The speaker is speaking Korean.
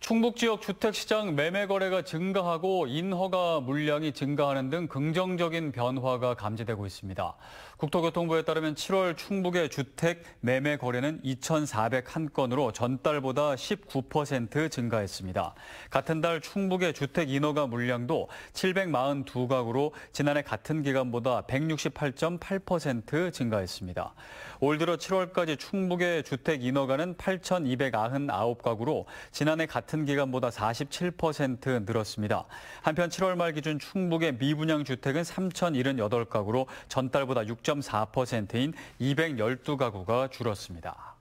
충북 지역 주택 시장 매매 거래가 증가하고 인허가 물량이 증가하는 등 긍정적인 변화가 감지되고 있습니다. 국토교통부에 따르면 7월 충북의 주택 매매 거래는 2,401건으로 전달보다 19% 증가했습니다. 같은 달 충북의 주택 인허가 물량도 742가구로 지난해 같은 기간보다 168.8% 증가했습니다. 올 들어 7월까지 충북의 주택 인허가는 8,299가구로 지난해 같은 같은 기간보다 47% 늘었습니다. 한편 7월 말 기준 충북의 미분양 주택은 3,078가구로 전달보다 6.4%인 212가구가 줄었습니다.